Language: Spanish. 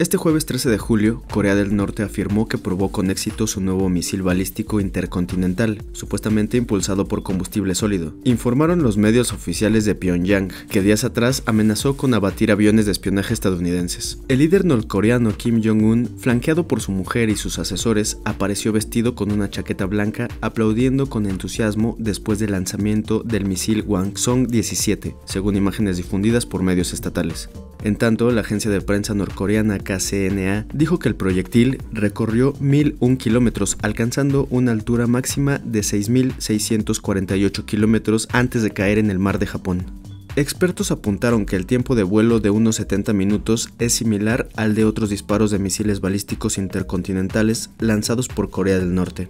Este jueves 13 de julio, Corea del Norte afirmó que probó con éxito su nuevo misil balístico intercontinental, supuestamente impulsado por combustible sólido. Informaron los medios oficiales de Pyongyang, que días atrás amenazó con abatir aviones de espionaje estadounidenses. El líder norcoreano Kim Jong-un, flanqueado por su mujer y sus asesores, apareció vestido con una chaqueta blanca, aplaudiendo con entusiasmo después del lanzamiento del misil Song 17 según imágenes difundidas por medios estatales. En tanto, la agencia de prensa norcoreana KCNA dijo que el proyectil recorrió 1.001 kilómetros, alcanzando una altura máxima de 6.648 kilómetros antes de caer en el mar de Japón. Expertos apuntaron que el tiempo de vuelo de unos 70 minutos es similar al de otros disparos de misiles balísticos intercontinentales lanzados por Corea del Norte.